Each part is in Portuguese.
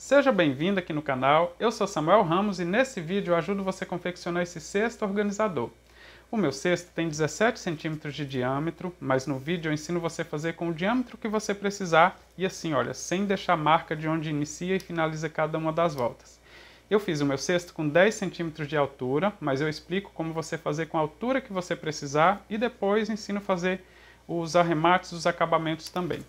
Seja bem-vindo aqui no canal, eu sou Samuel Ramos e nesse vídeo eu ajudo você a confeccionar esse cesto organizador. O meu cesto tem 17 centímetros de diâmetro, mas no vídeo eu ensino você a fazer com o diâmetro que você precisar e assim, olha, sem deixar marca de onde inicia e finaliza cada uma das voltas. Eu fiz o meu cesto com 10 centímetros de altura, mas eu explico como você fazer com a altura que você precisar e depois ensino a fazer os arremates, os acabamentos também.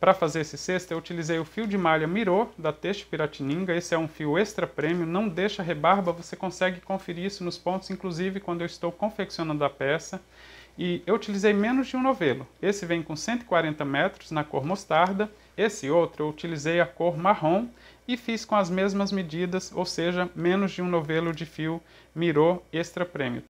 Para fazer esse cesto, eu utilizei o fio de malha Mirô, da Teixe Piratininga. Esse é um fio extra prêmio, não deixa rebarba, você consegue conferir isso nos pontos, inclusive quando eu estou confeccionando a peça. E eu utilizei menos de um novelo. Esse vem com 140 metros na cor mostarda. Esse outro eu utilizei a cor marrom e fiz com as mesmas medidas, ou seja, menos de um novelo de fio Mirô extra prêmio.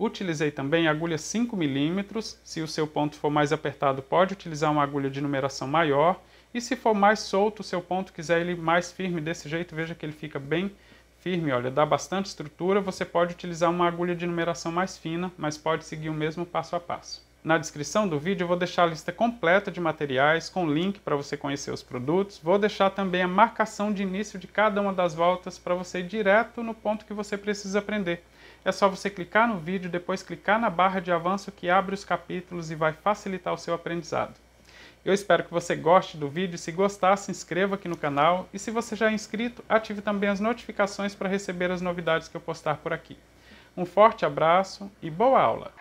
Utilizei também agulha 5 mm, se o seu ponto for mais apertado pode utilizar uma agulha de numeração maior, e se for mais solto o seu ponto, quiser ele mais firme desse jeito, veja que ele fica bem firme, olha, dá bastante estrutura, você pode utilizar uma agulha de numeração mais fina, mas pode seguir o mesmo passo a passo. Na descrição do vídeo eu vou deixar a lista completa de materiais, com link para você conhecer os produtos. Vou deixar também a marcação de início de cada uma das voltas para você ir direto no ponto que você precisa aprender. É só você clicar no vídeo, depois clicar na barra de avanço que abre os capítulos e vai facilitar o seu aprendizado. Eu espero que você goste do vídeo, se gostar, se inscreva aqui no canal e se você já é inscrito, ative também as notificações para receber as novidades que eu postar por aqui. Um forte abraço e boa aula!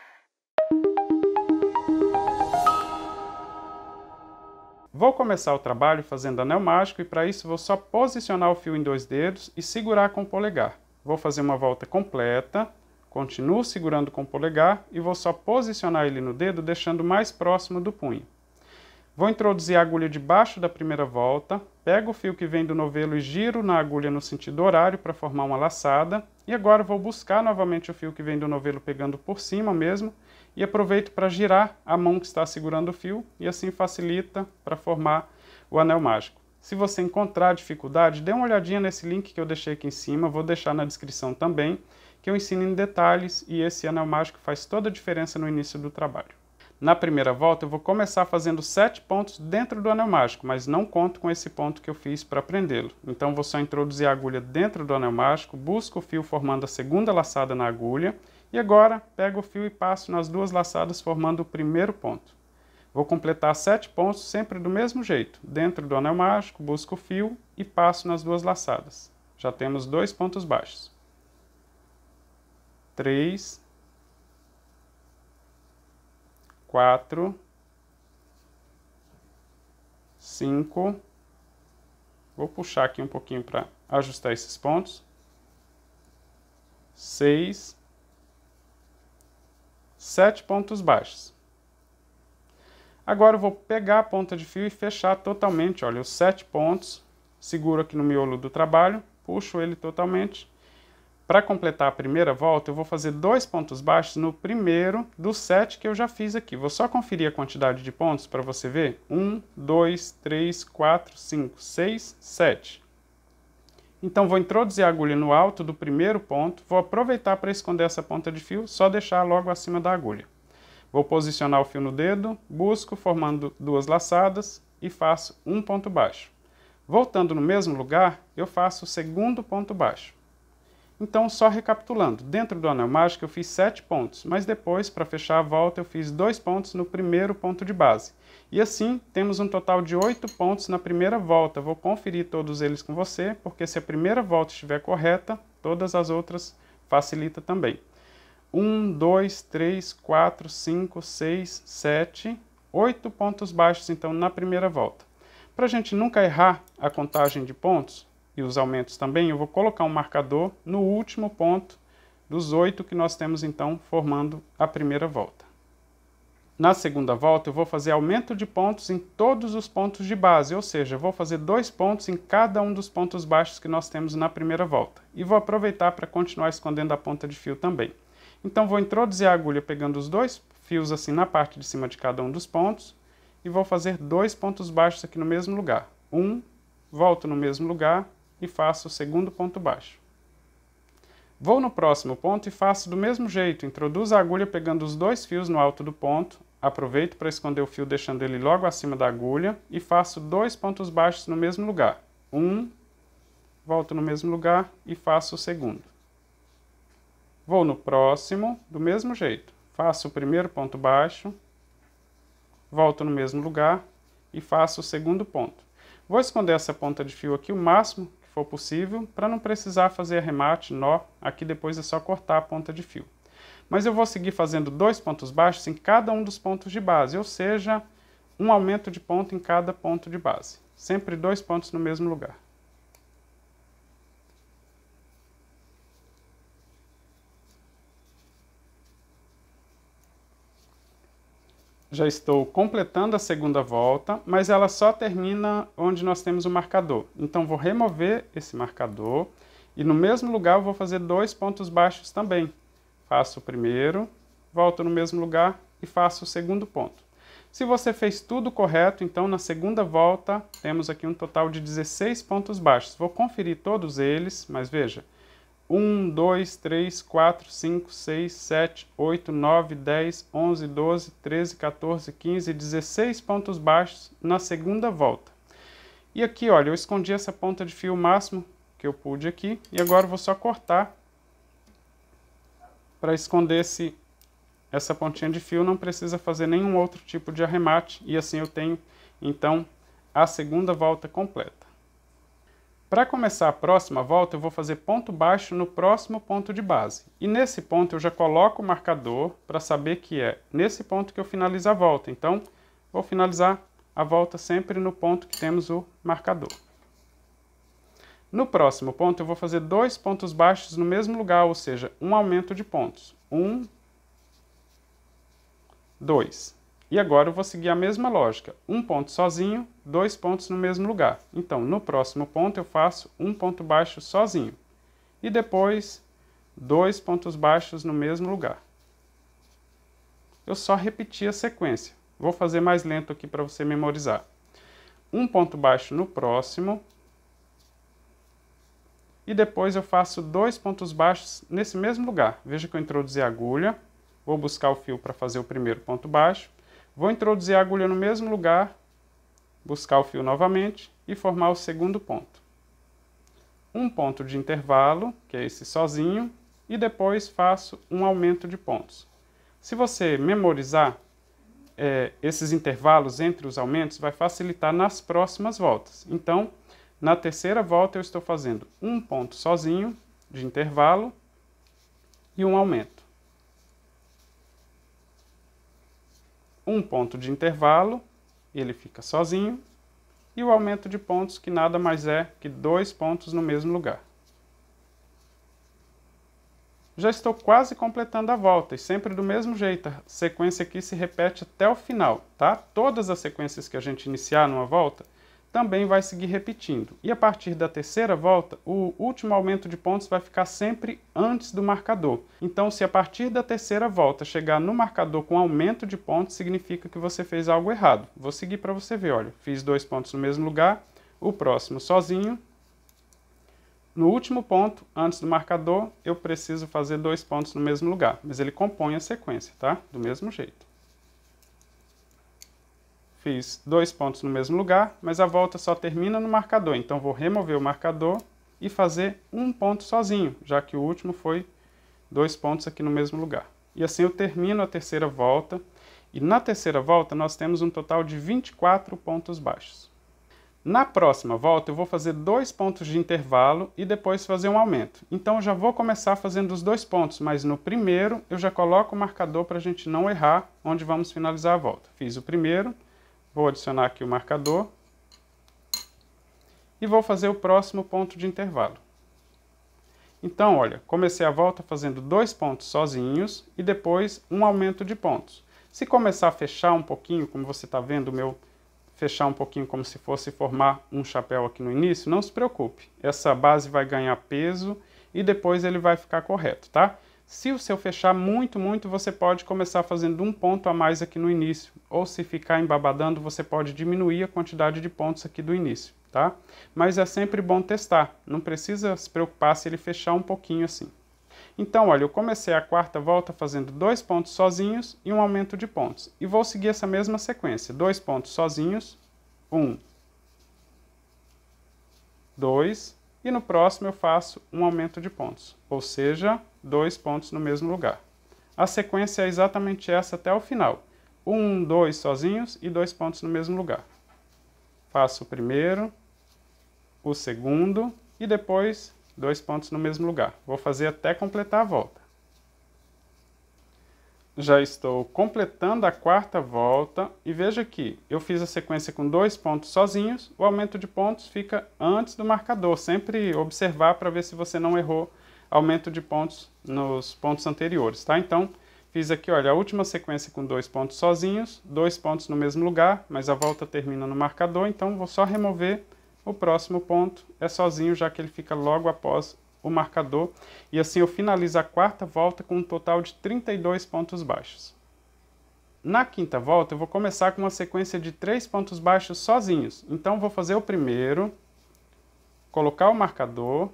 Vou começar o trabalho fazendo anel mágico e para isso vou só posicionar o fio em dois dedos e segurar com o polegar vou fazer uma volta completa, continuo segurando com o polegar e vou só posicionar ele no dedo, deixando mais próximo do punho. Vou introduzir a agulha debaixo da primeira volta, pego o fio que vem do novelo e giro na agulha no sentido horário para formar uma laçada, e agora vou buscar novamente o fio que vem do novelo pegando por cima mesmo, e aproveito para girar a mão que está segurando o fio, e assim facilita para formar o anel mágico. Se você encontrar dificuldade, dê uma olhadinha nesse link que eu deixei aqui em cima, vou deixar na descrição também, que eu ensino em detalhes e esse anel é mágico faz toda a diferença no início do trabalho. Na primeira volta, eu vou começar fazendo sete pontos dentro do anel mágico, mas não conto com esse ponto que eu fiz para prendê-lo. Então, vou só introduzir a agulha dentro do anel mágico, busco o fio formando a segunda laçada na agulha, e agora pego o fio e passo nas duas laçadas formando o primeiro ponto. Vou completar sete pontos sempre do mesmo jeito. Dentro do anel mágico, busco o fio e passo nas duas laçadas. Já temos dois pontos baixos. Três. Quatro. Cinco. Vou puxar aqui um pouquinho para ajustar esses pontos. Seis. Sete pontos baixos. Agora eu vou pegar a ponta de fio e fechar totalmente, olha, os sete pontos, seguro aqui no miolo do trabalho, puxo ele totalmente. Para completar a primeira volta, eu vou fazer dois pontos baixos no primeiro dos sete que eu já fiz aqui. Vou só conferir a quantidade de pontos para você ver. Um, dois, três, quatro, cinco, seis, sete. Então, vou introduzir a agulha no alto do primeiro ponto, vou aproveitar para esconder essa ponta de fio, só deixar logo acima da agulha. Vou posicionar o fio no dedo, busco formando duas laçadas e faço um ponto baixo. Voltando no mesmo lugar, eu faço o segundo ponto baixo. Então, só recapitulando, dentro do anel mágico eu fiz sete pontos, mas depois, para fechar a volta, eu fiz dois pontos no primeiro ponto de base. E assim, temos um total de oito pontos na primeira volta. Vou conferir todos eles com você, porque se a primeira volta estiver correta, todas as outras facilita também. 1, 2, 3, 4, 5, 6, 7, 8 pontos baixos, então, na primeira volta. Para a gente nunca errar a contagem de pontos e os aumentos também, eu vou colocar um marcador no último ponto dos oito que nós temos, então, formando a primeira volta. Na segunda volta, eu vou fazer aumento de pontos em todos os pontos de base, ou seja, vou fazer dois pontos em cada um dos pontos baixos que nós temos na primeira volta. E vou aproveitar para continuar escondendo a ponta de fio também. Então vou introduzir a agulha pegando os dois fios assim na parte de cima de cada um dos pontos e vou fazer dois pontos baixos aqui no mesmo lugar. Um, volto no mesmo lugar e faço o segundo ponto baixo. Vou no próximo ponto e faço do mesmo jeito, introduzo a agulha pegando os dois fios no alto do ponto, aproveito para esconder o fio deixando ele logo acima da agulha e faço dois pontos baixos no mesmo lugar. Um, volto no mesmo lugar e faço o segundo. Vou no próximo, do mesmo jeito. Faço o primeiro ponto baixo, volto no mesmo lugar e faço o segundo ponto. Vou esconder essa ponta de fio aqui o máximo que for possível, para não precisar fazer arremate, nó, aqui depois é só cortar a ponta de fio. Mas eu vou seguir fazendo dois pontos baixos em cada um dos pontos de base, ou seja, um aumento de ponto em cada ponto de base. Sempre dois pontos no mesmo lugar. já estou completando a segunda volta, mas ela só termina onde nós temos o marcador. Então vou remover esse marcador e no mesmo lugar vou fazer dois pontos baixos também. Faço o primeiro, volto no mesmo lugar e faço o segundo ponto. Se você fez tudo correto, então na segunda volta temos aqui um total de 16 pontos baixos. Vou conferir todos eles, mas veja, 1, 2, 3, 4, 5, 6, 7, 8, 9, 10, 11, 12, 13, 14, 15, 16 pontos baixos na segunda volta. E aqui, olha, eu escondi essa ponta de fio máximo que eu pude aqui, e agora eu vou só cortar para esconder esse, essa pontinha de fio, não precisa fazer nenhum outro tipo de arremate, e assim eu tenho, então, a segunda volta completa. Para começar a próxima volta, eu vou fazer ponto baixo no próximo ponto de base. E nesse ponto eu já coloco o marcador para saber que é nesse ponto que eu finalizo a volta. Então, vou finalizar a volta sempre no ponto que temos o marcador. No próximo ponto, eu vou fazer dois pontos baixos no mesmo lugar, ou seja, um aumento de pontos. Um, dois. E agora eu vou seguir a mesma lógica. Um ponto sozinho, dois pontos no mesmo lugar. Então, no próximo ponto eu faço um ponto baixo sozinho. E depois, dois pontos baixos no mesmo lugar. Eu só repeti a sequência. Vou fazer mais lento aqui para você memorizar. Um ponto baixo no próximo. E depois eu faço dois pontos baixos nesse mesmo lugar. Veja que eu introduzi a agulha. Vou buscar o fio para fazer o primeiro ponto baixo Vou introduzir a agulha no mesmo lugar, buscar o fio novamente e formar o segundo ponto. Um ponto de intervalo, que é esse sozinho, e depois faço um aumento de pontos. Se você memorizar é, esses intervalos entre os aumentos, vai facilitar nas próximas voltas. Então, na terceira volta, eu estou fazendo um ponto sozinho de intervalo e um aumento. um ponto de intervalo, ele fica sozinho, e o aumento de pontos, que nada mais é que dois pontos no mesmo lugar. Já estou quase completando a volta e sempre do mesmo jeito. A sequência aqui se repete até o final, tá? Todas as sequências que a gente iniciar numa volta também vai seguir repetindo. E a partir da terceira volta, o último aumento de pontos vai ficar sempre antes do marcador. Então, se a partir da terceira volta chegar no marcador com aumento de pontos, significa que você fez algo errado. Vou seguir para você ver, olha, fiz dois pontos no mesmo lugar, o próximo sozinho. No último ponto, antes do marcador, eu preciso fazer dois pontos no mesmo lugar, mas ele compõe a sequência, tá? Do mesmo jeito fiz dois pontos no mesmo lugar, mas a volta só termina no marcador, então vou remover o marcador e fazer um ponto sozinho, já que o último foi dois pontos aqui no mesmo lugar. E assim eu termino a terceira volta, e na terceira volta nós temos um total de 24 pontos baixos. Na próxima volta eu vou fazer dois pontos de intervalo e depois fazer um aumento. Então já vou começar fazendo os dois pontos, mas no primeiro eu já coloco o marcador para a gente não errar onde vamos finalizar a volta. Fiz o primeiro, Vou adicionar aqui o marcador. E vou fazer o próximo ponto de intervalo. Então, olha, comecei a volta fazendo dois pontos sozinhos e depois um aumento de pontos. Se começar a fechar um pouquinho, como você está vendo, o meu fechar um pouquinho como se fosse formar um chapéu aqui no início, não se preocupe. Essa base vai ganhar peso e depois ele vai ficar correto, tá? Se o seu fechar muito, muito, você pode começar fazendo um ponto a mais aqui no início. Ou se ficar embabadando, você pode diminuir a quantidade de pontos aqui do início, tá? Mas é sempre bom testar, não precisa se preocupar se ele fechar um pouquinho assim. Então, olha, eu comecei a quarta volta fazendo dois pontos sozinhos e um aumento de pontos. E vou seguir essa mesma sequência. Dois pontos sozinhos, um, dois, e no próximo eu faço um aumento de pontos. Ou seja, dois pontos no mesmo lugar. A sequência é exatamente essa até o final. Um, dois sozinhos e dois pontos no mesmo lugar. Faço o primeiro, o segundo e depois dois pontos no mesmo lugar. Vou fazer até completar a volta. Já estou completando a quarta volta e veja que eu fiz a sequência com dois pontos sozinhos, o aumento de pontos fica antes do marcador. Sempre observar para ver se você não errou aumento de pontos nos pontos anteriores, tá? Então, fiz aqui, olha, a última sequência com dois pontos sozinhos, dois pontos no mesmo lugar, mas a volta termina no marcador, então vou só remover o próximo ponto, é sozinho, já que ele fica logo após o marcador, e assim eu finalizo a quarta volta com um total de 32 pontos baixos. Na quinta volta, eu vou começar com uma sequência de três pontos baixos sozinhos. Então, vou fazer o primeiro, colocar o marcador,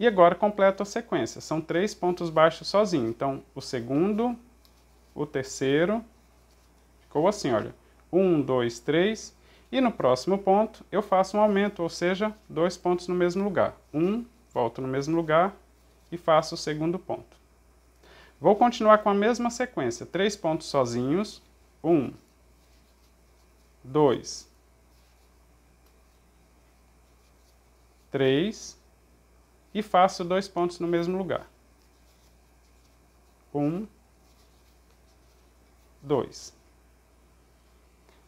E agora completo a sequência. São três pontos baixos sozinho. Então, o segundo, o terceiro, ficou assim, olha. Um, dois, três. E no próximo ponto, eu faço um aumento, ou seja, dois pontos no mesmo lugar. Um, volto no mesmo lugar e faço o segundo ponto. Vou continuar com a mesma sequência. Três pontos sozinhos. Um, dois, três e faço dois pontos no mesmo lugar. Um, dois.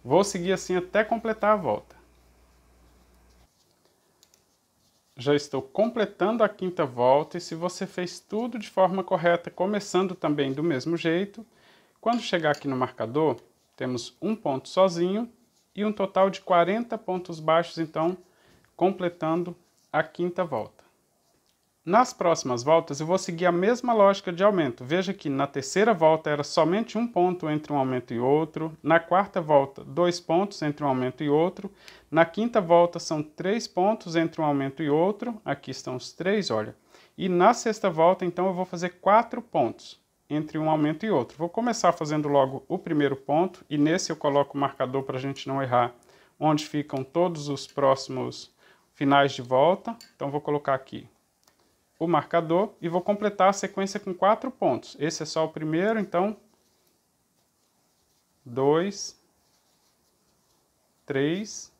Vou seguir assim até completar a volta. Já estou completando a quinta volta e se você fez tudo de forma correta, começando também do mesmo jeito, quando chegar aqui no marcador, temos um ponto sozinho e um total de 40 pontos baixos, então completando a quinta volta. Nas próximas voltas, eu vou seguir a mesma lógica de aumento. Veja que na terceira volta era somente um ponto entre um aumento e outro, na quarta volta, dois pontos entre um aumento e outro, na quinta volta, são três pontos entre um aumento e outro, aqui estão os três, olha. E na sexta volta, então, eu vou fazer quatro pontos entre um aumento e outro. Vou começar fazendo logo o primeiro ponto, e nesse eu coloco o marcador para a gente não errar onde ficam todos os próximos finais de volta. Então, vou colocar aqui o marcador e vou completar a sequência com quatro pontos. Esse é só o primeiro, então dois, três,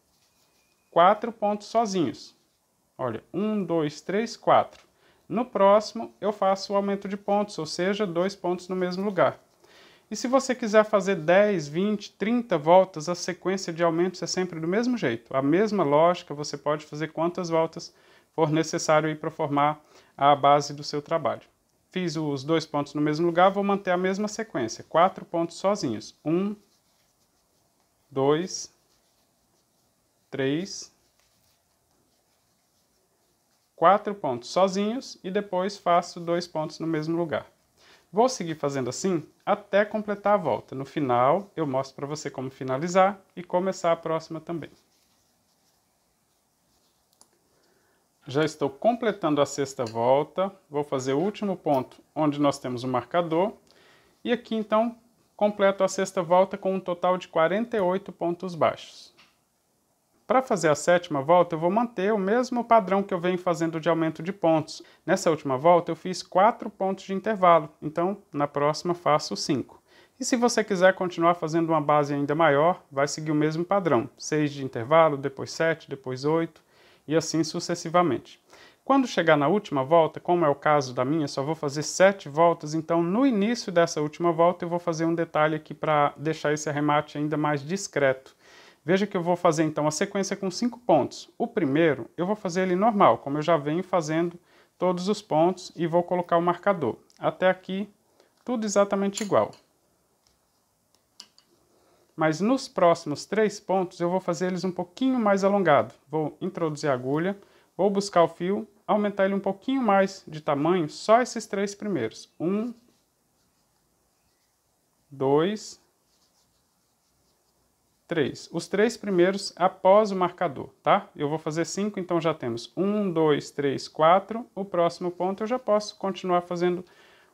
quatro pontos sozinhos. Olha, um, dois, três, quatro. No próximo, eu faço o aumento de pontos, ou seja, dois pontos no mesmo lugar. E se você quiser fazer 10, 20, 30 voltas, a sequência de aumentos é sempre do mesmo jeito. A mesma lógica, você pode fazer quantas voltas for necessário ir para formar a base do seu trabalho. Fiz os dois pontos no mesmo lugar, vou manter a mesma sequência, quatro pontos sozinhos. Um, dois, três, quatro pontos sozinhos e depois faço dois pontos no mesmo lugar. Vou seguir fazendo assim até completar a volta. No final, eu mostro para você como finalizar e começar a próxima também. Já estou completando a sexta volta, vou fazer o último ponto onde nós temos o marcador, e aqui então completo a sexta volta com um total de 48 pontos baixos. Para fazer a sétima volta, eu vou manter o mesmo padrão que eu venho fazendo de aumento de pontos. Nessa última volta, eu fiz 4 pontos de intervalo, então na próxima faço 5. E se você quiser continuar fazendo uma base ainda maior, vai seguir o mesmo padrão: 6 de intervalo, depois 7, depois 8 e assim sucessivamente. Quando chegar na última volta, como é o caso da minha, só vou fazer sete voltas, então no início dessa última volta eu vou fazer um detalhe aqui para deixar esse arremate ainda mais discreto. Veja que eu vou fazer então a sequência com cinco pontos. O primeiro eu vou fazer ele normal, como eu já venho fazendo todos os pontos e vou colocar o marcador. Até aqui tudo exatamente igual mas nos próximos três pontos eu vou fazer eles um pouquinho mais alongado. Vou introduzir a agulha, vou buscar o fio, aumentar ele um pouquinho mais de tamanho, só esses três primeiros. Um, dois, três. Os três primeiros após o marcador, tá? Eu vou fazer cinco, então já temos um, dois, três, quatro. O próximo ponto eu já posso continuar fazendo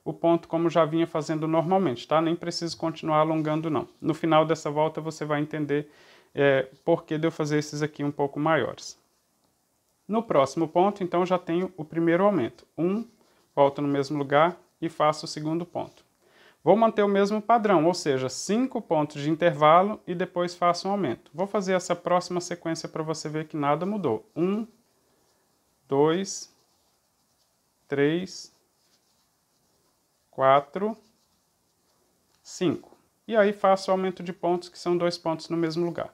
o ponto como já vinha fazendo normalmente, tá? Nem preciso continuar alongando, não. No final dessa volta você vai entender é, por que de eu fazer esses aqui um pouco maiores. No próximo ponto, então, já tenho o primeiro aumento. Um, volto no mesmo lugar e faço o segundo ponto. Vou manter o mesmo padrão, ou seja, cinco pontos de intervalo e depois faço um aumento. Vou fazer essa próxima sequência para você ver que nada mudou. Um, dois, três, 4, 5. E aí faço o aumento de pontos, que são dois pontos no mesmo lugar.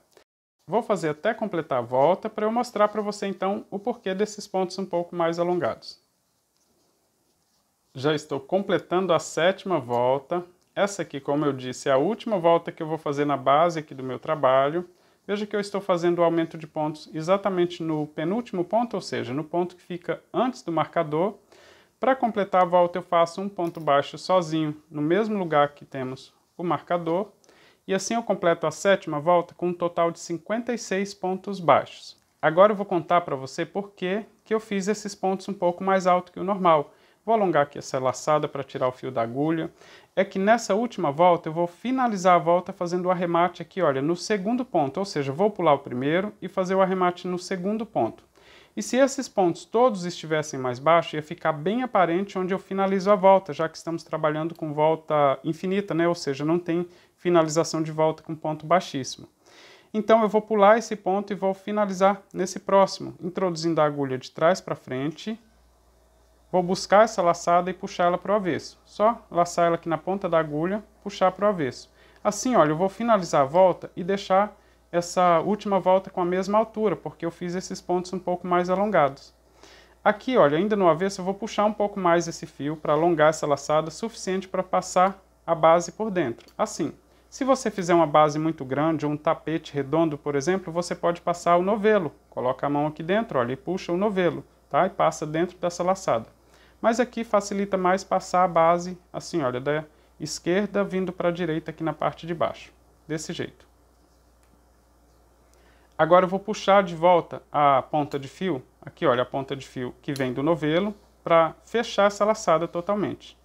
Vou fazer até completar a volta para eu mostrar para você então o porquê desses pontos um pouco mais alongados. Já estou completando a sétima volta. Essa aqui, como eu disse, é a última volta que eu vou fazer na base aqui do meu trabalho. Veja que eu estou fazendo o aumento de pontos exatamente no penúltimo ponto, ou seja, no ponto que fica antes do marcador, para completar a volta, eu faço um ponto baixo sozinho, no mesmo lugar que temos o marcador, e assim eu completo a sétima volta com um total de 56 pontos baixos. Agora eu vou contar para você por que, que eu fiz esses pontos um pouco mais alto que o normal. Vou alongar aqui essa laçada para tirar o fio da agulha. É que nessa última volta eu vou finalizar a volta fazendo o arremate aqui, olha, no segundo ponto, ou seja, vou pular o primeiro e fazer o arremate no segundo ponto. E se esses pontos todos estivessem mais baixos, ia ficar bem aparente onde eu finalizo a volta, já que estamos trabalhando com volta infinita, né? ou seja, não tem finalização de volta com ponto baixíssimo. Então eu vou pular esse ponto e vou finalizar nesse próximo, introduzindo a agulha de trás para frente. Vou buscar essa laçada e puxar ela para o avesso. Só laçar ela aqui na ponta da agulha, puxar para o avesso. Assim, olha, eu vou finalizar a volta e deixar essa última volta com a mesma altura, porque eu fiz esses pontos um pouco mais alongados. Aqui, olha, ainda no avesso, eu vou puxar um pouco mais esse fio para alongar essa laçada suficiente para passar a base por dentro, assim. Se você fizer uma base muito grande, um tapete redondo, por exemplo, você pode passar o novelo. Coloca a mão aqui dentro, olha, e puxa o novelo, tá? E passa dentro dessa laçada. Mas aqui facilita mais passar a base, assim, olha, da esquerda vindo para a direita aqui na parte de baixo. Desse jeito. Agora eu vou puxar de volta a ponta de fio, aqui olha, a ponta de fio que vem do novelo, para fechar essa laçada totalmente.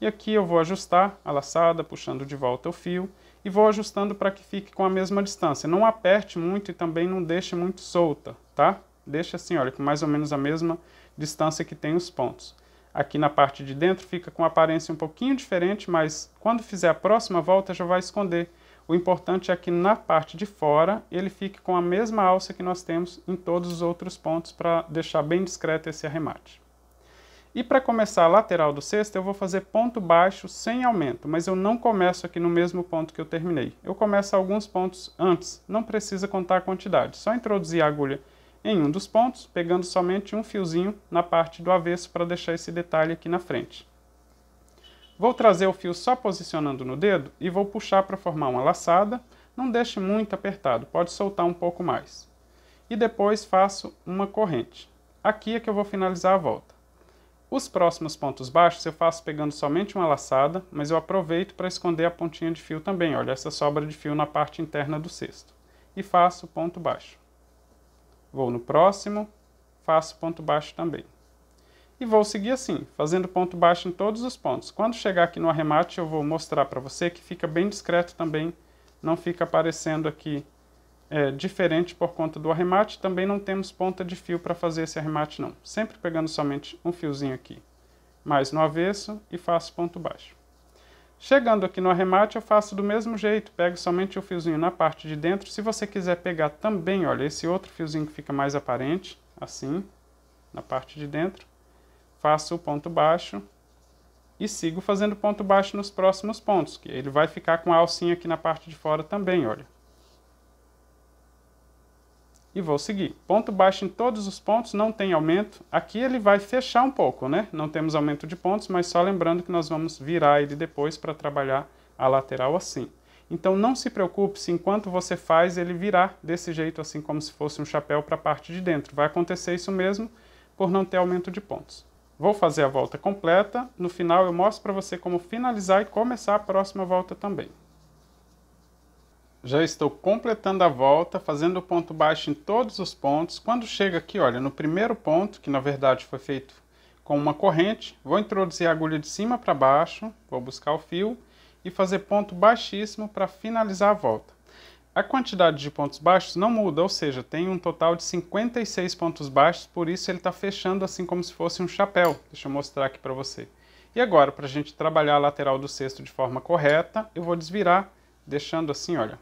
E aqui eu vou ajustar a laçada, puxando de volta o fio, e vou ajustando para que fique com a mesma distância. Não aperte muito e também não deixe muito solta, tá? Deixa assim, olha, com mais ou menos a mesma distância que tem os pontos. Aqui na parte de dentro fica com aparência um pouquinho diferente, mas quando fizer a próxima volta já vai esconder o importante é que na parte de fora ele fique com a mesma alça que nós temos em todos os outros pontos para deixar bem discreto esse arremate. E para começar a lateral do cesto, eu vou fazer ponto baixo sem aumento, mas eu não começo aqui no mesmo ponto que eu terminei. Eu começo alguns pontos antes, não precisa contar a quantidade, só introduzir a agulha em um dos pontos, pegando somente um fiozinho na parte do avesso para deixar esse detalhe aqui na frente. Vou trazer o fio só posicionando no dedo e vou puxar para formar uma laçada. Não deixe muito apertado, pode soltar um pouco mais. E depois faço uma corrente. Aqui é que eu vou finalizar a volta. Os próximos pontos baixos eu faço pegando somente uma laçada, mas eu aproveito para esconder a pontinha de fio também, olha essa sobra de fio na parte interna do cesto. E faço ponto baixo. Vou no próximo, faço ponto baixo também e vou seguir assim, fazendo ponto baixo em todos os pontos. Quando chegar aqui no arremate, eu vou mostrar para você que fica bem discreto também, não fica aparecendo aqui é, diferente por conta do arremate. Também não temos ponta de fio para fazer esse arremate não, sempre pegando somente um fiozinho aqui, mais no avesso e faço ponto baixo. Chegando aqui no arremate, eu faço do mesmo jeito, pego somente o fiozinho na parte de dentro. Se você quiser pegar também, olha, esse outro fiozinho que fica mais aparente, assim, na parte de dentro, faço o ponto baixo e sigo fazendo ponto baixo nos próximos pontos, que ele vai ficar com a alcinha aqui na parte de fora também, olha. E vou seguir. Ponto baixo em todos os pontos, não tem aumento. Aqui ele vai fechar um pouco, né? Não temos aumento de pontos, mas só lembrando que nós vamos virar ele depois para trabalhar a lateral assim. Então não se preocupe se enquanto você faz ele virar desse jeito, assim como se fosse um chapéu para a parte de dentro. Vai acontecer isso mesmo por não ter aumento de pontos. Vou fazer a volta completa, no final eu mostro para você como finalizar e começar a próxima volta também. Já estou completando a volta, fazendo o ponto baixo em todos os pontos. Quando chega aqui, olha, no primeiro ponto, que na verdade foi feito com uma corrente, vou introduzir a agulha de cima para baixo, vou buscar o fio e fazer ponto baixíssimo para finalizar a volta. A quantidade de pontos baixos não muda, ou seja, tem um total de 56 pontos baixos, por isso ele está fechando assim como se fosse um chapéu. Deixa eu mostrar aqui para você. E agora, para a gente trabalhar a lateral do cesto de forma correta, eu vou desvirar, deixando assim, olha,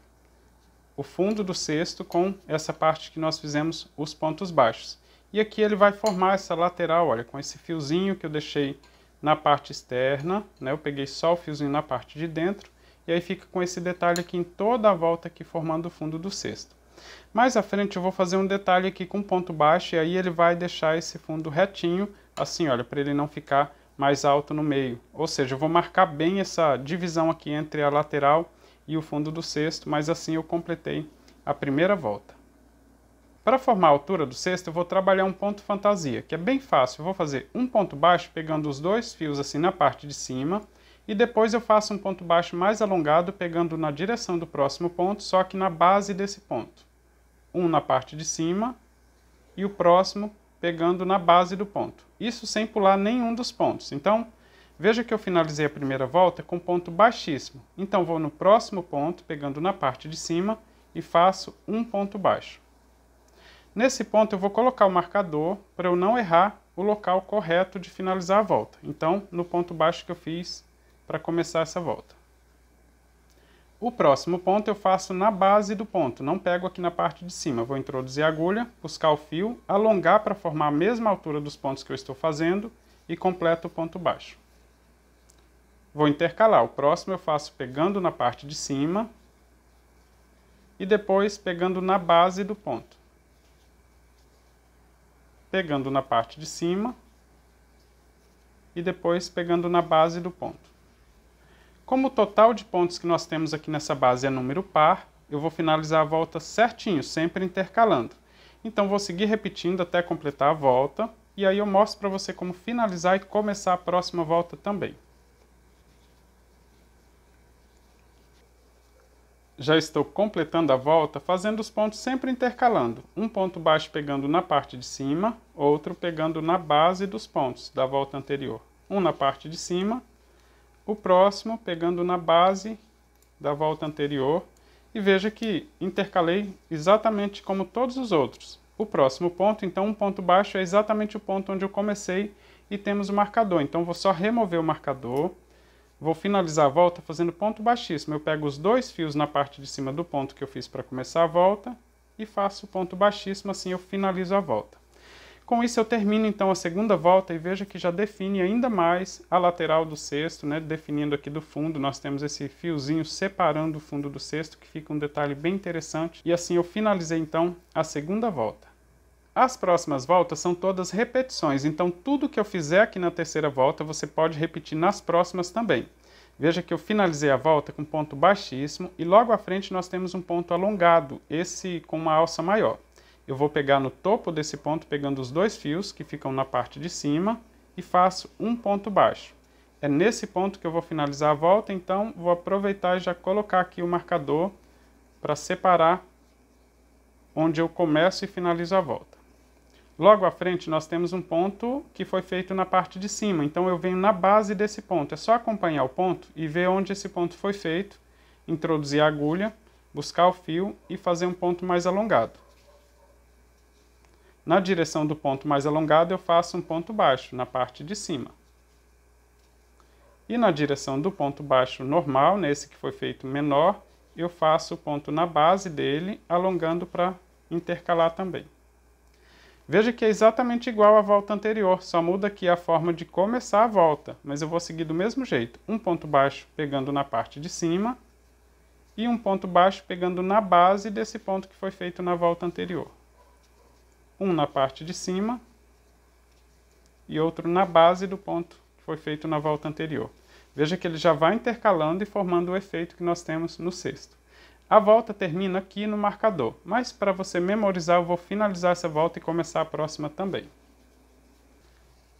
o fundo do cesto com essa parte que nós fizemos os pontos baixos. E aqui ele vai formar essa lateral, olha, com esse fiozinho que eu deixei na parte externa, né? Eu peguei só o fiozinho na parte de dentro e aí fica com esse detalhe aqui em toda a volta aqui formando o fundo do cesto. Mais à frente eu vou fazer um detalhe aqui com ponto baixo e aí ele vai deixar esse fundo retinho, assim olha, para ele não ficar mais alto no meio. Ou seja, eu vou marcar bem essa divisão aqui entre a lateral e o fundo do cesto, mas assim eu completei a primeira volta. Para formar a altura do cesto, eu vou trabalhar um ponto fantasia, que é bem fácil. Eu vou fazer um ponto baixo, pegando os dois fios assim na parte de cima, e depois eu faço um ponto baixo mais alongado, pegando na direção do próximo ponto, só que na base desse ponto. Um na parte de cima e o próximo pegando na base do ponto. Isso sem pular nenhum dos pontos. Então, veja que eu finalizei a primeira volta com ponto baixíssimo. Então, vou no próximo ponto, pegando na parte de cima e faço um ponto baixo. Nesse ponto, eu vou colocar o marcador para eu não errar o local correto de finalizar a volta. Então, no ponto baixo que eu fiz para começar essa volta. O próximo ponto eu faço na base do ponto, não pego aqui na parte de cima. Vou introduzir a agulha, buscar o fio, alongar para formar a mesma altura dos pontos que eu estou fazendo e completo o ponto baixo. Vou intercalar. O próximo eu faço pegando na parte de cima e depois pegando na base do ponto. Pegando na parte de cima e depois pegando na base do ponto. Como o total de pontos que nós temos aqui nessa base é número par, eu vou finalizar a volta certinho, sempre intercalando. Então vou seguir repetindo até completar a volta, e aí eu mostro para você como finalizar e começar a próxima volta também. já estou completando a volta fazendo os pontos sempre intercalando. Um ponto baixo pegando na parte de cima, outro pegando na base dos pontos da volta anterior. Um na parte de cima o próximo pegando na base da volta anterior e veja que intercalei exatamente como todos os outros. O próximo ponto, então um ponto baixo, é exatamente o ponto onde eu comecei e temos o marcador. Então vou só remover o marcador, vou finalizar a volta fazendo ponto baixíssimo. Eu pego os dois fios na parte de cima do ponto que eu fiz para começar a volta e faço ponto baixíssimo, assim eu finalizo a volta. Com isso eu termino então a segunda volta e veja que já define ainda mais a lateral do cesto, né? definindo aqui do fundo, nós temos esse fiozinho separando o fundo do cesto, que fica um detalhe bem interessante. E assim eu finalizei então a segunda volta. As próximas voltas são todas repetições, então tudo que eu fizer aqui na terceira volta você pode repetir nas próximas também. Veja que eu finalizei a volta com ponto baixíssimo e logo à frente nós temos um ponto alongado, esse com uma alça maior eu vou pegar no topo desse ponto, pegando os dois fios que ficam na parte de cima, e faço um ponto baixo. É nesse ponto que eu vou finalizar a volta, então vou aproveitar e já colocar aqui o marcador para separar onde eu começo e finalizo a volta. Logo à frente nós temos um ponto que foi feito na parte de cima, então eu venho na base desse ponto. É só acompanhar o ponto e ver onde esse ponto foi feito, introduzir a agulha, buscar o fio e fazer um ponto mais alongado. Na direção do ponto mais alongado, eu faço um ponto baixo na parte de cima. E na direção do ponto baixo normal, nesse que foi feito menor, eu faço o ponto na base dele, alongando para intercalar também. Veja que é exatamente igual à volta anterior, só muda aqui a forma de começar a volta, mas eu vou seguir do mesmo jeito. Um ponto baixo pegando na parte de cima e um ponto baixo pegando na base desse ponto que foi feito na volta anterior um na parte de cima e outro na base do ponto que foi feito na volta anterior. Veja que ele já vai intercalando e formando o efeito que nós temos no sexto. A volta termina aqui no marcador, mas para você memorizar, eu vou finalizar essa volta e começar a próxima também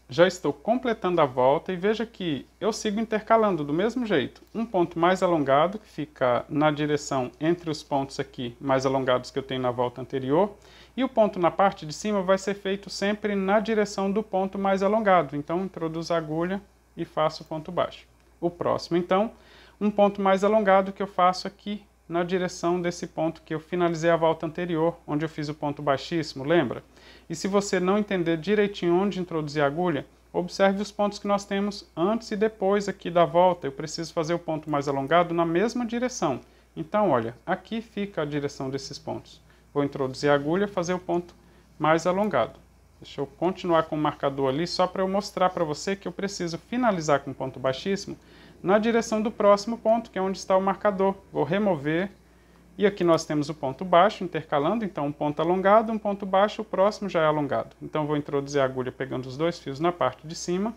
já estou completando a volta e veja que eu sigo intercalando do mesmo jeito. Um ponto mais alongado, que fica na direção entre os pontos aqui mais alongados que eu tenho na volta anterior, e o ponto na parte de cima vai ser feito sempre na direção do ponto mais alongado. Então, introduzo a agulha e faço o ponto baixo. O próximo, então, um ponto mais alongado que eu faço aqui na direção desse ponto que eu finalizei a volta anterior, onde eu fiz o ponto baixíssimo, lembra? E se você não entender direitinho onde introduzir a agulha, observe os pontos que nós temos antes e depois aqui da volta. Eu preciso fazer o ponto mais alongado na mesma direção. Então, olha, aqui fica a direção desses pontos. Vou introduzir a agulha, fazer o ponto mais alongado. Deixa eu continuar com o marcador ali, só para eu mostrar para você que eu preciso finalizar com ponto baixíssimo na direção do próximo ponto, que é onde está o marcador. Vou remover, e aqui nós temos o ponto baixo intercalando, então um ponto alongado, um ponto baixo, o próximo já é alongado. Então vou introduzir a agulha pegando os dois fios na parte de cima,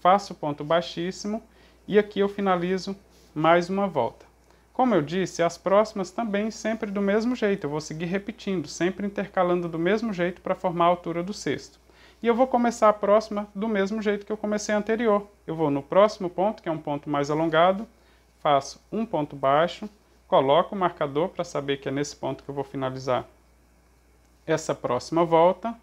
faço o ponto baixíssimo e aqui eu finalizo mais uma volta. Como eu disse, as próximas também sempre do mesmo jeito, eu vou seguir repetindo, sempre intercalando do mesmo jeito para formar a altura do cesto. E eu vou começar a próxima do mesmo jeito que eu comecei anterior. Eu vou no próximo ponto, que é um ponto mais alongado, faço um ponto baixo, coloco o marcador para saber que é nesse ponto que eu vou finalizar essa próxima volta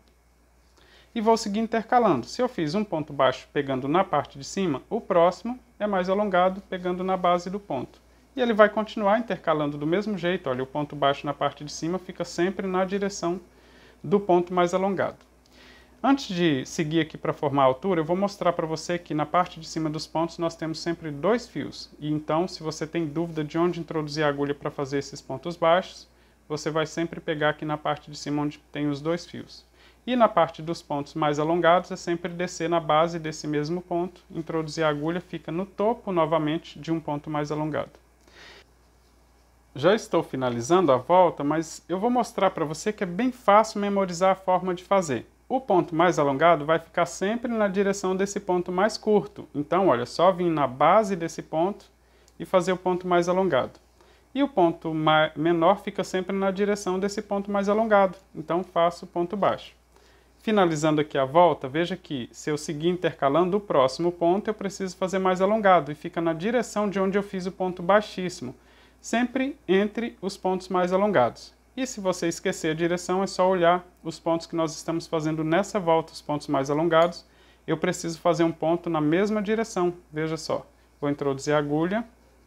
e vou seguir intercalando. Se eu fiz um ponto baixo pegando na parte de cima, o próximo é mais alongado pegando na base do ponto. E ele vai continuar intercalando do mesmo jeito, olha, o ponto baixo na parte de cima fica sempre na direção do ponto mais alongado. Antes de seguir aqui para formar a altura, eu vou mostrar para você que na parte de cima dos pontos nós temos sempre dois fios. E então, se você tem dúvida de onde introduzir a agulha para fazer esses pontos baixos, você vai sempre pegar aqui na parte de cima onde tem os dois fios. E na parte dos pontos mais alongados é sempre descer na base desse mesmo ponto, introduzir a agulha, fica no topo novamente de um ponto mais alongado. Já estou finalizando a volta, mas eu vou mostrar para você que é bem fácil memorizar a forma de fazer. O ponto mais alongado vai ficar sempre na direção desse ponto mais curto. Então, olha, só vim na base desse ponto e fazer o ponto mais alongado. E o ponto menor fica sempre na direção desse ponto mais alongado. Então, faço ponto baixo. Finalizando aqui a volta, veja que se eu seguir intercalando o próximo ponto, eu preciso fazer mais alongado e fica na direção de onde eu fiz o ponto baixíssimo, sempre entre os pontos mais alongados. E se você esquecer a direção, é só olhar os pontos que nós estamos fazendo nessa volta, os pontos mais alongados. Eu preciso fazer um ponto na mesma direção, veja só. Vou introduzir a agulha,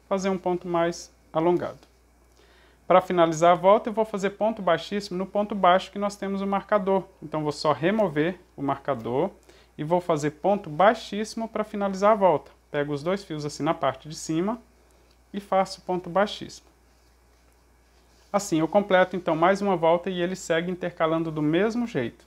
fazer um ponto mais alongado. Para finalizar a volta, eu vou fazer ponto baixíssimo no ponto baixo que nós temos o marcador. Então, vou só remover o marcador e vou fazer ponto baixíssimo para finalizar a volta. Pego os dois fios assim na parte de cima e faço ponto baixíssimo. Assim, eu completo então mais uma volta e ele segue intercalando do mesmo jeito.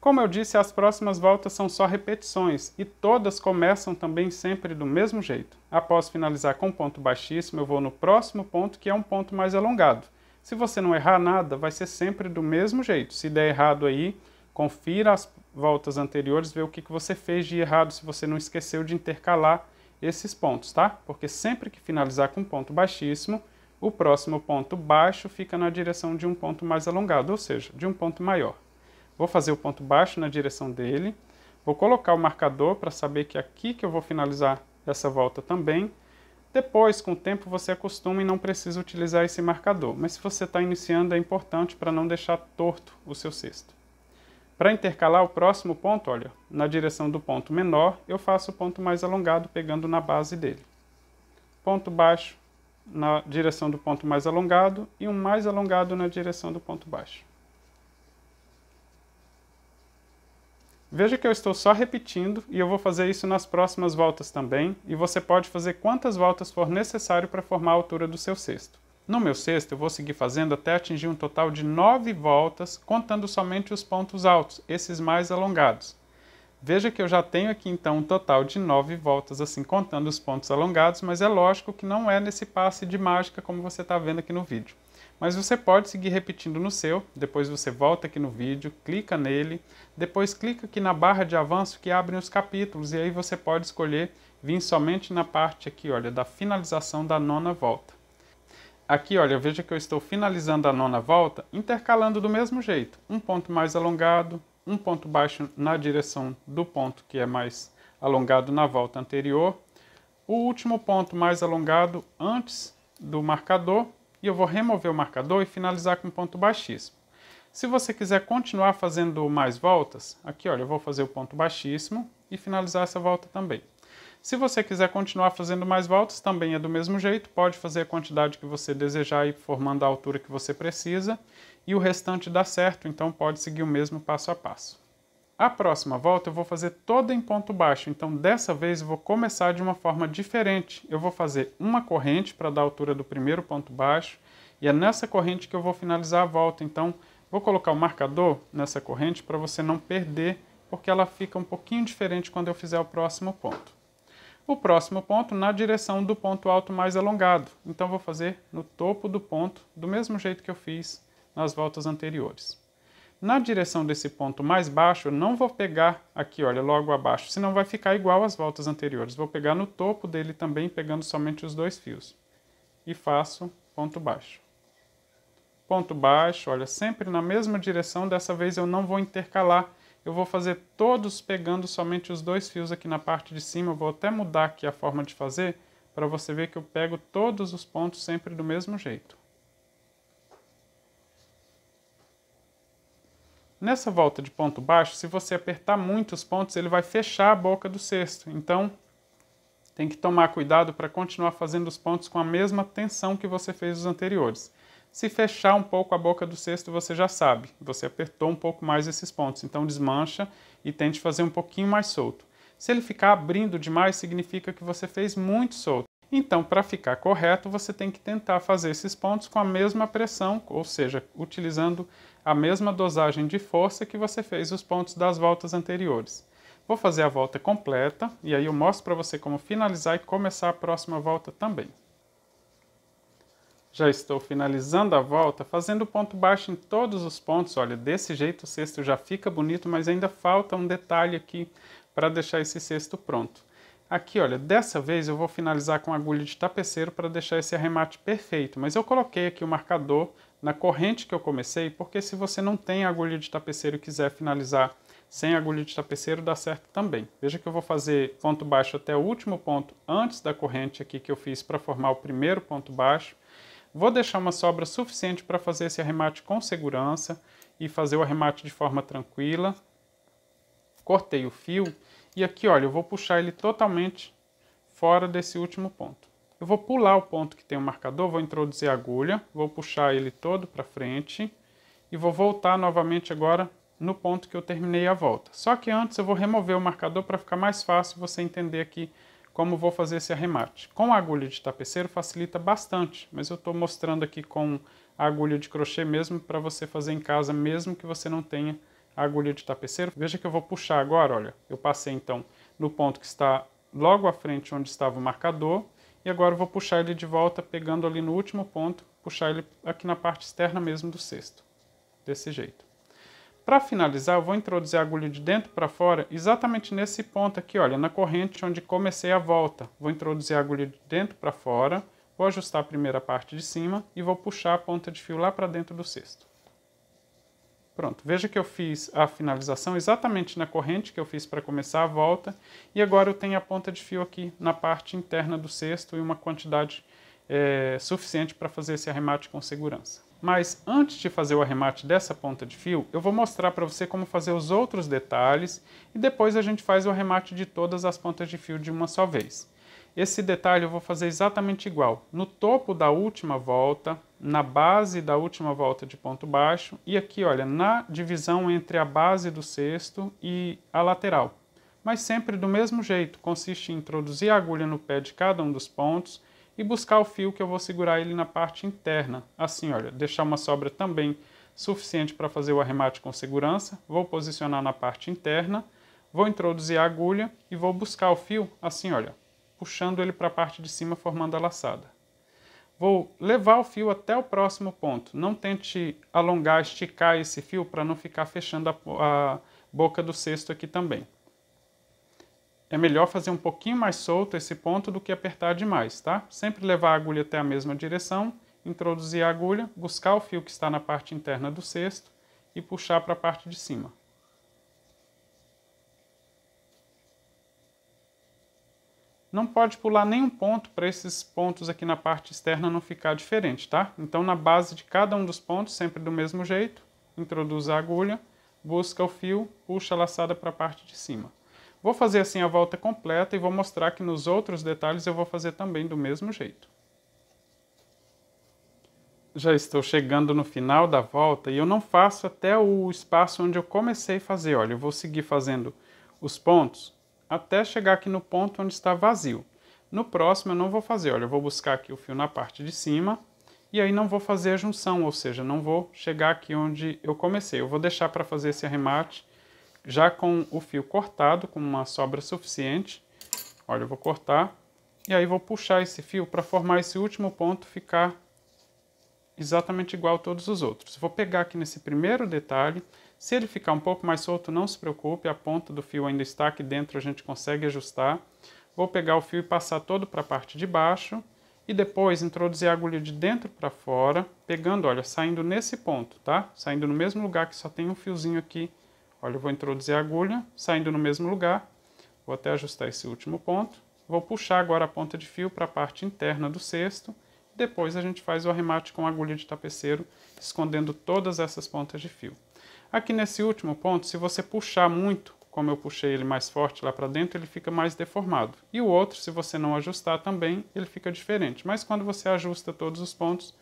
Como eu disse, as próximas voltas são só repetições e todas começam também sempre do mesmo jeito. Após finalizar com um ponto baixíssimo, eu vou no próximo ponto, que é um ponto mais alongado. Se você não errar nada, vai ser sempre do mesmo jeito. Se der errado aí, confira as voltas anteriores, vê o que, que você fez de errado, se você não esqueceu de intercalar esses pontos, tá? Porque sempre que finalizar com um ponto baixíssimo, o próximo ponto baixo fica na direção de um ponto mais alongado, ou seja, de um ponto maior. Vou fazer o ponto baixo na direção dele, vou colocar o marcador para saber que é aqui que eu vou finalizar essa volta também. Depois, com o tempo, você acostuma e não precisa utilizar esse marcador, mas se você está iniciando, é importante para não deixar torto o seu cesto. Para intercalar o próximo ponto, olha, na direção do ponto menor, eu faço o ponto mais alongado pegando na base dele. Ponto baixo, na direção do ponto mais alongado e um mais alongado na direção do ponto baixo. Veja que eu estou só repetindo e eu vou fazer isso nas próximas voltas também, e você pode fazer quantas voltas for necessário para formar a altura do seu cesto. No meu cesto, eu vou seguir fazendo até atingir um total de nove voltas, contando somente os pontos altos, esses mais alongados. Veja que eu já tenho aqui então um total de nove voltas, assim, contando os pontos alongados, mas é lógico que não é nesse passe de mágica como você está vendo aqui no vídeo. Mas você pode seguir repetindo no seu, depois você volta aqui no vídeo, clica nele, depois clica aqui na barra de avanço que abre os capítulos, e aí você pode escolher vir somente na parte aqui, olha, da finalização da nona volta. Aqui, olha, veja que eu estou finalizando a nona volta, intercalando do mesmo jeito. Um ponto mais alongado, um ponto baixo na direção do ponto que é mais alongado na volta anterior, o último ponto mais alongado antes do marcador, e eu vou remover o marcador e finalizar com um ponto baixíssimo. Se você quiser continuar fazendo mais voltas, aqui olha, eu vou fazer o ponto baixíssimo e finalizar essa volta também. Se você quiser continuar fazendo mais voltas, também é do mesmo jeito, pode fazer a quantidade que você desejar e formando a altura que você precisa e o restante dá certo, então pode seguir o mesmo passo a passo. A próxima volta eu vou fazer toda em ponto baixo, então dessa vez eu vou começar de uma forma diferente. Eu vou fazer uma corrente para dar a altura do primeiro ponto baixo, e é nessa corrente que eu vou finalizar a volta. Então vou colocar o marcador nessa corrente para você não perder, porque ela fica um pouquinho diferente quando eu fizer o próximo ponto. O próximo ponto na direção do ponto alto mais alongado, então vou fazer no topo do ponto, do mesmo jeito que eu fiz nas voltas anteriores. Na direção desse ponto mais baixo, não vou pegar aqui, olha, logo abaixo, senão vai ficar igual às voltas anteriores. Vou pegar no topo dele também, pegando somente os dois fios. E faço ponto baixo. Ponto baixo, olha, sempre na mesma direção, dessa vez eu não vou intercalar, eu vou fazer todos pegando somente os dois fios aqui na parte de cima, eu vou até mudar aqui a forma de fazer, para você ver que eu pego todos os pontos sempre do mesmo jeito. Nessa volta de ponto baixo, se você apertar muito os pontos, ele vai fechar a boca do cesto. Então, tem que tomar cuidado para continuar fazendo os pontos com a mesma tensão que você fez os anteriores. Se fechar um pouco a boca do cesto, você já sabe, você apertou um pouco mais esses pontos, então desmancha e tente fazer um pouquinho mais solto. Se ele ficar abrindo demais, significa que você fez muito solto. Então, para ficar correto, você tem que tentar fazer esses pontos com a mesma pressão, ou seja, utilizando a mesma dosagem de força que você fez os pontos das voltas anteriores. Vou fazer a volta completa e aí eu mostro para você como finalizar e começar a próxima volta também. Já estou finalizando a volta, fazendo ponto baixo em todos os pontos. Olha, desse jeito o cesto já fica bonito, mas ainda falta um detalhe aqui para deixar esse cesto pronto. Aqui, olha, dessa vez eu vou finalizar com agulha de tapeceiro para deixar esse arremate perfeito, mas eu coloquei aqui o marcador na corrente que eu comecei, porque se você não tem agulha de tapeceiro e quiser finalizar sem agulha de tapeceiro, dá certo também. Veja que eu vou fazer ponto baixo até o último ponto antes da corrente aqui que eu fiz para formar o primeiro ponto baixo. Vou deixar uma sobra suficiente para fazer esse arremate com segurança e fazer o arremate de forma tranquila. Cortei o fio e aqui, olha, eu vou puxar ele totalmente fora desse último ponto. Eu vou pular o ponto que tem o marcador, vou introduzir a agulha, vou puxar ele todo para frente e vou voltar novamente agora no ponto que eu terminei a volta. Só que antes eu vou remover o marcador para ficar mais fácil você entender aqui como vou fazer esse arremate. Com a agulha de tapeceiro facilita bastante, mas eu estou mostrando aqui com a agulha de crochê mesmo para você fazer em casa, mesmo que você não tenha a agulha de tapeceiro. Veja que eu vou puxar agora, olha, eu passei então no ponto que está logo à frente onde estava o marcador, e agora vou puxar ele de volta, pegando ali no último ponto, puxar ele aqui na parte externa mesmo do cesto. Desse jeito. Para finalizar, eu vou introduzir a agulha de dentro para fora, exatamente nesse ponto aqui, olha, na corrente onde comecei a volta. Vou introduzir a agulha de dentro para fora, vou ajustar a primeira parte de cima e vou puxar a ponta de fio lá para dentro do cesto. Pronto, veja que eu fiz a finalização exatamente na corrente que eu fiz para começar a volta, e agora eu tenho a ponta de fio aqui na parte interna do cesto e uma quantidade é, suficiente para fazer esse arremate com segurança. Mas antes de fazer o arremate dessa ponta de fio, eu vou mostrar para você como fazer os outros detalhes, e depois a gente faz o arremate de todas as pontas de fio de uma só vez. Esse detalhe eu vou fazer exatamente igual. No topo da última volta, na base da última volta de ponto baixo e aqui, olha, na divisão entre a base do cesto e a lateral. Mas sempre do mesmo jeito, consiste em introduzir a agulha no pé de cada um dos pontos e buscar o fio que eu vou segurar ele na parte interna. Assim, olha, deixar uma sobra também suficiente para fazer o arremate com segurança. Vou posicionar na parte interna, vou introduzir a agulha e vou buscar o fio assim, olha, puxando ele para a parte de cima, formando a laçada. Vou levar o fio até o próximo ponto. Não tente alongar, esticar esse fio para não ficar fechando a, a boca do cesto aqui também. É melhor fazer um pouquinho mais solto esse ponto do que apertar demais, tá? Sempre levar a agulha até a mesma direção, introduzir a agulha, buscar o fio que está na parte interna do cesto e puxar para a parte de cima. não pode pular nenhum ponto para esses pontos aqui na parte externa não ficar diferente, tá? Então, na base de cada um dos pontos, sempre do mesmo jeito, introduz a agulha, busca o fio, puxa a laçada para a parte de cima. Vou fazer assim a volta completa e vou mostrar que nos outros detalhes eu vou fazer também do mesmo jeito. Já estou chegando no final da volta e eu não faço até o espaço onde eu comecei a fazer. Olha, eu vou seguir fazendo os pontos até chegar aqui no ponto onde está vazio. No próximo eu não vou fazer, olha, eu vou buscar aqui o fio na parte de cima e aí não vou fazer a junção, ou seja, não vou chegar aqui onde eu comecei. Eu vou deixar para fazer esse arremate já com o fio cortado, com uma sobra suficiente. Olha, eu vou cortar e aí vou puxar esse fio para formar esse último ponto ficar exatamente igual a todos os outros. Vou pegar aqui nesse primeiro detalhe, se ele ficar um pouco mais solto, não se preocupe, a ponta do fio ainda está aqui dentro, a gente consegue ajustar. Vou pegar o fio e passar todo para a parte de baixo e depois introduzir a agulha de dentro para fora, pegando, olha, saindo nesse ponto, tá? Saindo no mesmo lugar que só tem um fiozinho aqui. Olha, eu vou introduzir a agulha, saindo no mesmo lugar. Vou até ajustar esse último ponto. Vou puxar agora a ponta de fio para a parte interna do cesto. Depois a gente faz o arremate com a agulha de tapeceiro, escondendo todas essas pontas de fio. Aqui nesse último ponto, se você puxar muito, como eu puxei ele mais forte lá para dentro, ele fica mais deformado. E o outro, se você não ajustar também, ele fica diferente. Mas quando você ajusta todos os pontos,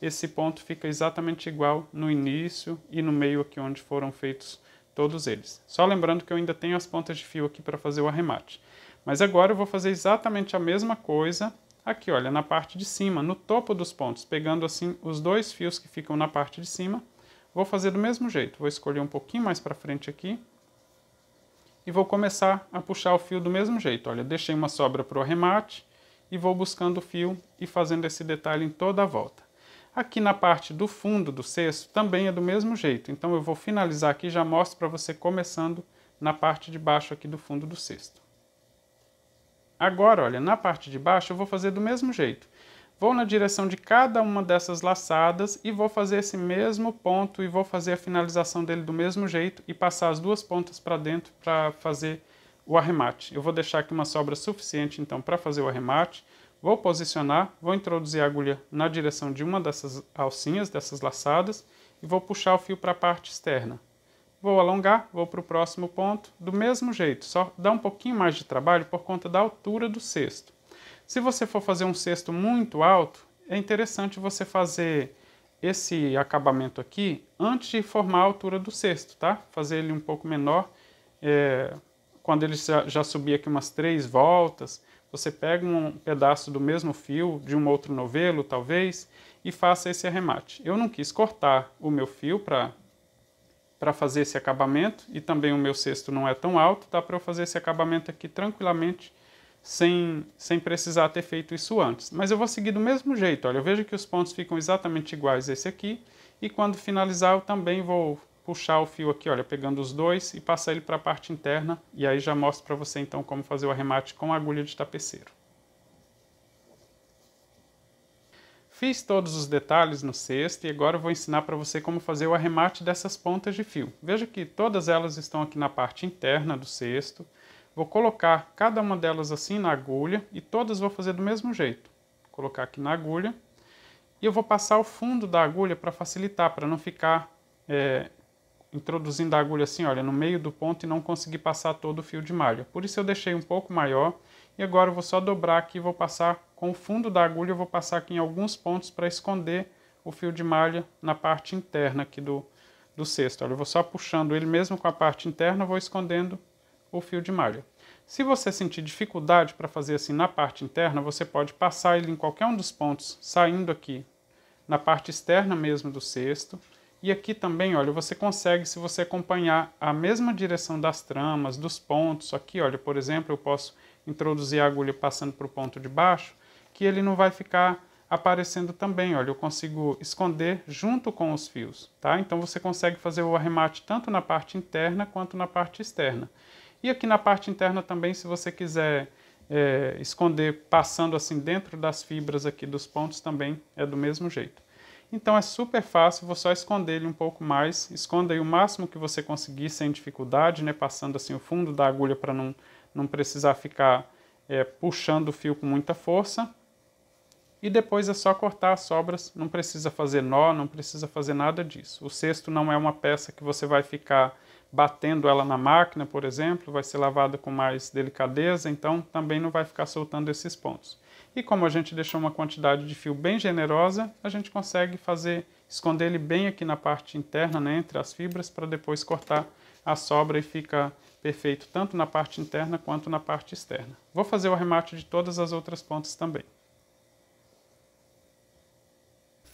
esse ponto fica exatamente igual no início e no meio aqui onde foram feitos todos eles. Só lembrando que eu ainda tenho as pontas de fio aqui para fazer o arremate. Mas agora eu vou fazer exatamente a mesma coisa aqui, olha, na parte de cima, no topo dos pontos, pegando assim os dois fios que ficam na parte de cima Vou fazer do mesmo jeito, vou escolher um pouquinho mais para frente aqui e vou começar a puxar o fio do mesmo jeito. Olha, deixei uma sobra para o arremate e vou buscando o fio e fazendo esse detalhe em toda a volta. Aqui na parte do fundo do cesto também é do mesmo jeito, então eu vou finalizar aqui e já mostro para você começando na parte de baixo aqui do fundo do cesto. Agora, olha, na parte de baixo eu vou fazer do mesmo jeito. Vou na direção de cada uma dessas laçadas e vou fazer esse mesmo ponto e vou fazer a finalização dele do mesmo jeito e passar as duas pontas para dentro para fazer o arremate. Eu vou deixar aqui uma sobra suficiente então para fazer o arremate. Vou posicionar, vou introduzir a agulha na direção de uma dessas alcinhas, dessas laçadas, e vou puxar o fio para a parte externa. Vou alongar, vou para o próximo ponto, do mesmo jeito, só dá um pouquinho mais de trabalho por conta da altura do cesto. Se você for fazer um cesto muito alto, é interessante você fazer esse acabamento aqui antes de formar a altura do cesto, tá? Fazer ele um pouco menor. É, quando ele já, já subir aqui umas três voltas, você pega um pedaço do mesmo fio, de um outro novelo talvez, e faça esse arremate. Eu não quis cortar o meu fio para para fazer esse acabamento e também o meu cesto não é tão alto, dá para eu fazer esse acabamento aqui tranquilamente sem, sem precisar ter feito isso antes. Mas eu vou seguir do mesmo jeito, olha, eu vejo que os pontos ficam exatamente iguais a esse aqui, e quando finalizar eu também vou puxar o fio aqui, olha, pegando os dois e passar ele para a parte interna, e aí já mostro para você então como fazer o arremate com a agulha de tapeceiro. Fiz todos os detalhes no cesto e agora vou ensinar para você como fazer o arremate dessas pontas de fio. Veja que todas elas estão aqui na parte interna do cesto, Vou colocar cada uma delas assim na agulha e todas vou fazer do mesmo jeito. Vou colocar aqui na agulha e eu vou passar o fundo da agulha para facilitar, para não ficar é, introduzindo a agulha assim, olha, no meio do ponto e não conseguir passar todo o fio de malha. Por isso eu deixei um pouco maior e agora eu vou só dobrar aqui e vou passar com o fundo da agulha, eu vou passar aqui em alguns pontos para esconder o fio de malha na parte interna aqui do, do cesto. Olha, eu vou só puxando ele mesmo com a parte interna, vou escondendo o fio de malha. Se você sentir dificuldade para fazer assim na parte interna, você pode passar ele em qualquer um dos pontos, saindo aqui na parte externa mesmo do cesto. E aqui também, olha, você consegue, se você acompanhar a mesma direção das tramas, dos pontos, aqui, olha, por exemplo, eu posso introduzir a agulha passando para o ponto de baixo, que ele não vai ficar aparecendo também, olha, eu consigo esconder junto com os fios, tá? Então você consegue fazer o arremate tanto na parte interna quanto na parte externa. E aqui na parte interna também, se você quiser é, esconder passando assim dentro das fibras aqui dos pontos, também é do mesmo jeito. Então é super fácil, vou só esconder ele um pouco mais, esconda aí o máximo que você conseguir sem dificuldade, né, passando assim o fundo da agulha para não, não precisar ficar é, puxando o fio com muita força. E depois é só cortar as sobras, não precisa fazer nó, não precisa fazer nada disso. O cesto não é uma peça que você vai ficar batendo ela na máquina, por exemplo, vai ser lavada com mais delicadeza, então também não vai ficar soltando esses pontos. E como a gente deixou uma quantidade de fio bem generosa, a gente consegue fazer esconder ele bem aqui na parte interna, né, entre as fibras, para depois cortar a sobra e fica perfeito tanto na parte interna quanto na parte externa. Vou fazer o arremate de todas as outras pontas também.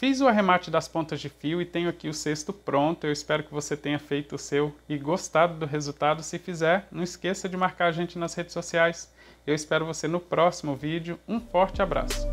Fiz o arremate das pontas de fio e tenho aqui o cesto pronto. Eu espero que você tenha feito o seu e gostado do resultado. Se fizer, não esqueça de marcar a gente nas redes sociais. Eu espero você no próximo vídeo. Um forte abraço!